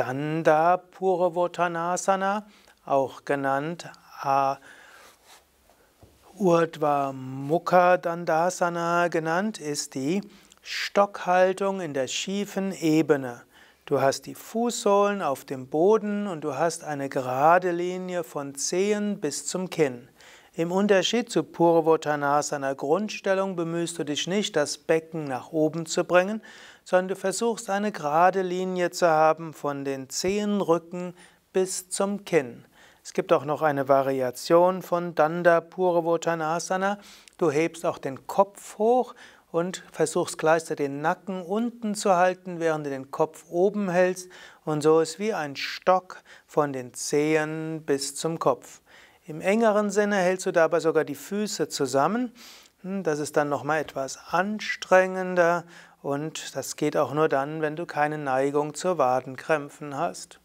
Danda Purvottanasana, auch genannt A Urdhva Mukha Dandasana genannt, ist die Stockhaltung in der schiefen Ebene. Du hast die Fußsohlen auf dem Boden und du hast eine gerade Linie von Zehen bis zum Kinn. Im Unterschied zu Purvottanasana Grundstellung bemühst du dich nicht, das Becken nach oben zu bringen, sondern du versuchst eine gerade Linie zu haben von den Zehenrücken bis zum Kinn. Es gibt auch noch eine Variation von Danda Purvottanasana. Du hebst auch den Kopf hoch und versuchst gleichzeitig den Nacken unten zu halten, während du den Kopf oben hältst. Und so ist wie ein Stock von den Zehen bis zum Kopf. Im engeren Sinne hältst du dabei sogar die Füße zusammen. Hm, das ist dann nochmal etwas anstrengender und das geht auch nur dann, wenn du keine Neigung zu Wadenkrämpfen hast.